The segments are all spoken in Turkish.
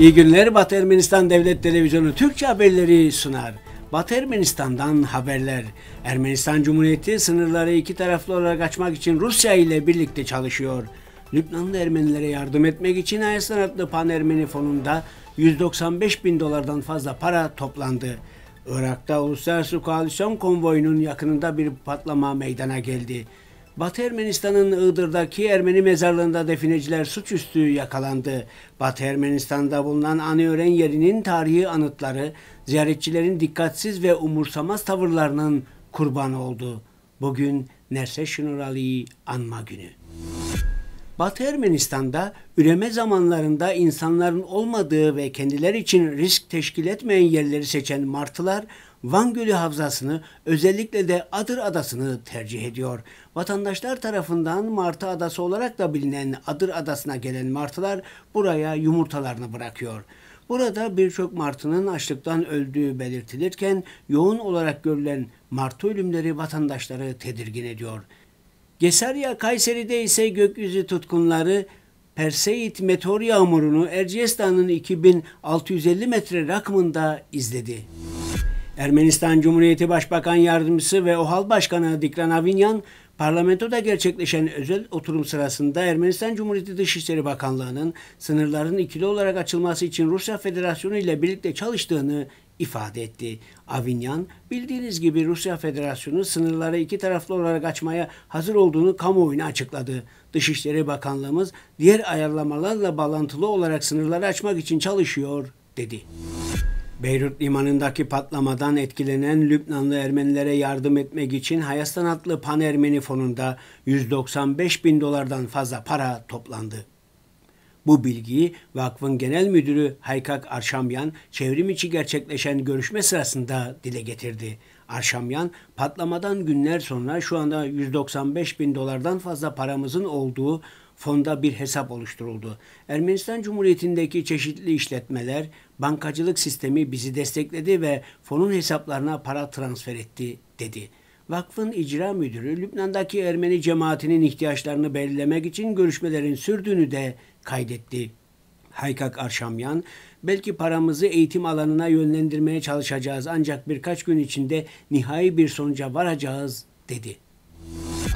İyi günler Batı Ermenistan Devlet Televizyonu Türkçe haberleri sunar. Batı Ermenistan'dan haberler. Ermenistan Cumhuriyeti sınırları iki taraflı olarak açmak için Rusya ile birlikte çalışıyor. Lübnan'da Ermenilere yardım etmek için Ayasan adlı Pan-Ermeni fonunda 195 bin dolardan fazla para toplandı. Irak'ta Uluslararası Koalisyon konvoyunun yakınında bir patlama meydana geldi. Batı Ermenistan'ın Iğdır'daki Ermeni mezarlığında defineciler suçüstü yakalandı. Batı Ermenistan'da bulunan Aniören yerinin tarihi anıtları ziyaretçilerin dikkatsiz ve umursamaz tavırlarının kurbanı oldu. Bugün Nerse Şınurali'yi anma günü. Batı Ermenistan'da üreme zamanlarında insanların olmadığı ve kendileri için risk teşkil etmeyen yerleri seçen martılar Van Gölü Havzası'nı özellikle de Adır Adası'nı tercih ediyor. Vatandaşlar tarafından Martı Adası olarak da bilinen Adır Adası'na gelen martılar buraya yumurtalarını bırakıyor. Burada birçok martının açlıktan öldüğü belirtilirken yoğun olarak görülen martı ölümleri vatandaşları tedirgin ediyor. Gesarya Kayseri'de ise gökyüzü tutkunları Perseit meteor yağmurunu Erciyes Dağı'nın 2650 metre rakımında izledi. Ermenistan Cumhuriyeti Başbakan Yardımcısı ve OHAL Başkanı Dikran Avinyan, parlamentoda gerçekleşen özel oturum sırasında Ermenistan Cumhuriyeti Dışişleri Bakanlığı'nın sınırların ikili olarak açılması için Rusya Federasyonu ile birlikte çalıştığını ifade etti. Avinyan, bildiğiniz gibi Rusya Federasyonu sınırları iki taraflı olarak açmaya hazır olduğunu kamuoyuna açıkladı. Dışişleri Bakanlığımız diğer ayarlamalarla bağlantılı olarak sınırları açmak için çalışıyor, dedi. Beyrut limanındaki patlamadan etkilenen Lübnanlı Ermenilere yardım etmek için Hayastan adlı Pan-Ermeni fonunda 195 bin dolardan fazla para toplandı. Bu bilgiyi vakfın genel müdürü Haykak Arşamyan çevrim içi gerçekleşen görüşme sırasında dile getirdi. Arşamyan patlamadan günler sonra şu anda 195 bin dolardan fazla paramızın olduğu fonda bir hesap oluşturuldu. Ermenistan Cumhuriyeti'ndeki çeşitli işletmeler, bankacılık sistemi bizi destekledi ve fonun hesaplarına para transfer etti, dedi. Vakfın icra müdürü Lübnan'daki Ermeni cemaatinin ihtiyaçlarını belirlemek için görüşmelerin sürdüğünü de kaydetti. Haykak Arşamyan, belki paramızı eğitim alanına yönlendirmeye çalışacağız ancak birkaç gün içinde nihai bir sonuca varacağız dedi.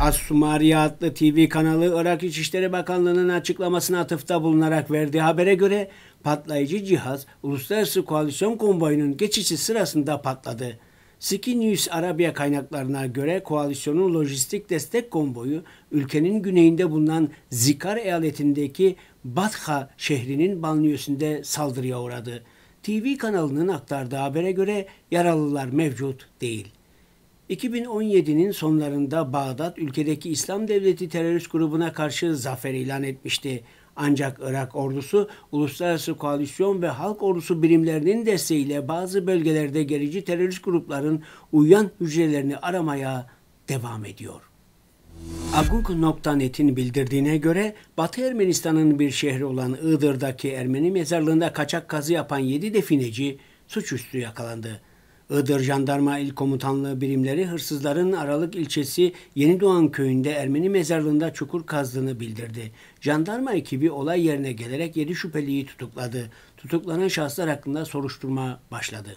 As Sumariye adlı TV kanalı Irak İçişleri Bakanlığı'nın açıklamasına atıfta bulunarak verdiği habere göre patlayıcı cihaz uluslararası koalisyon konvoyunun geçişi sırasında patladı. Siki News Arabiya kaynaklarına göre koalisyonun lojistik destek konvoyu ülkenin güneyinde bulunan Zikar eyaletindeki Batha şehrinin banliyösünde saldırıya uğradı. TV kanalının aktardığı habere göre yaralılar mevcut değil. 2017'nin sonlarında Bağdat ülkedeki İslam Devleti terörist grubuna karşı zafer ilan etmişti. Ancak Irak ordusu uluslararası koalisyon ve halk ordusu birimlerinin desteğiyle bazı bölgelerde gerici terörist grupların uyan hücrelerini aramaya devam ediyor. Aguk.net'in bildirdiğine göre Batı Ermenistan'ın bir şehri olan Iğdır'daki Ermeni mezarlığında kaçak kazı yapan 7 defineci suçüstü yakalandı. Iğdır Jandarma İl Komutanlığı birimleri hırsızların Aralık ilçesi Yeni Doğan köyünde Ermeni mezarlığında çukur kazdığını bildirdi. Jandarma ekibi olay yerine gelerek 7 şüpheliyi tutukladı. Tutuklanan şahıslar hakkında soruşturma başladı.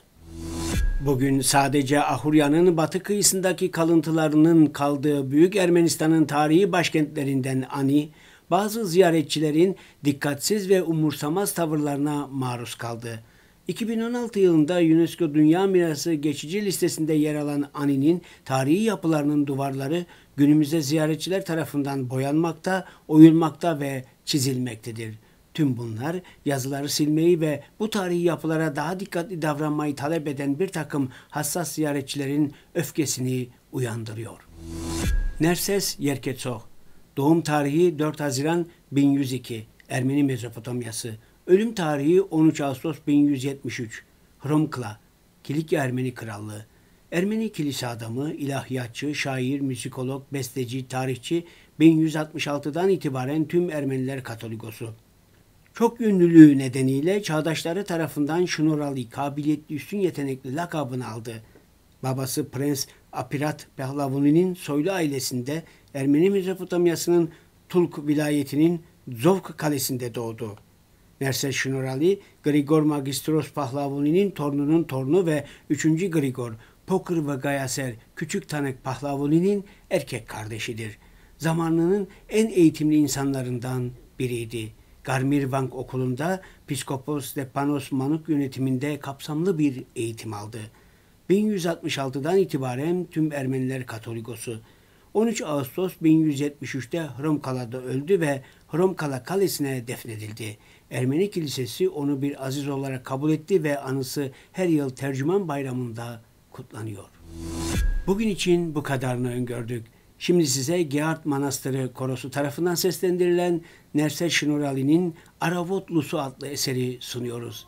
Bugün sadece Ahurya'nın batı kıyısındaki kalıntılarının kaldığı Büyük Ermenistan'ın tarihi başkentlerinden Ani, bazı ziyaretçilerin dikkatsiz ve umursamaz tavırlarına maruz kaldı. 2016 yılında UNESCO Dünya Mirası geçici listesinde yer alan Ani'nin tarihi yapılarının duvarları günümüzde ziyaretçiler tarafından boyanmakta, oyulmakta ve çizilmektedir. Tüm bunlar yazıları silmeyi ve bu tarihi yapılara daha dikkatli davranmayı talep eden bir takım hassas ziyaretçilerin öfkesini uyandırıyor. Nerses Yerketsov Doğum tarihi 4 Haziran 1102 Ermeni Mezopotamyası Ölüm tarihi 13 Ağustos 1173. Hromkla, Kilikya Ermeni Krallığı. Ermeni kilise adamı, ilahiyatçı, şair, müzikolog, besteci, tarihçi 1166'dan itibaren tüm Ermeniler Katolikosu. Çok ünlülüğü nedeniyle çağdaşları tarafından şunurali kabiliyetli, üstün yetenekli lakabını aldı. Babası Prens Apirat Pehlavuni'nin soylu ailesinde Ermeni Mezopotamyası'nın Tulk vilayetinin Zovk kalesinde doğdu. Verser Şinurali, Grigor Magistros Pahlavuni'nin torununun torunu ve 3. Grigor, Poker ve Gayaser Küçük Tanık Pahlavuni'nin erkek kardeşidir. Zamanının en eğitimli insanlarından biriydi. Garmir Garmirvank okulunda Piskopos Depanos Manuk yönetiminde kapsamlı bir eğitim aldı. 1166'dan itibaren tüm Ermeniler Katolikosu, 13 Ağustos 1173'te Hromkala'da öldü ve Hromkala Kalesi'ne defnedildi. Ermeni Kilisesi onu bir aziz olarak kabul etti ve anısı her yıl Tercüman Bayramı'nda kutlanıyor. Bugün için bu kadarını öngördük. Şimdi size Geart Manastırı Korosu tarafından seslendirilen Nersel Şinurali'nin Aravotlusu adlı eseri sunuyoruz.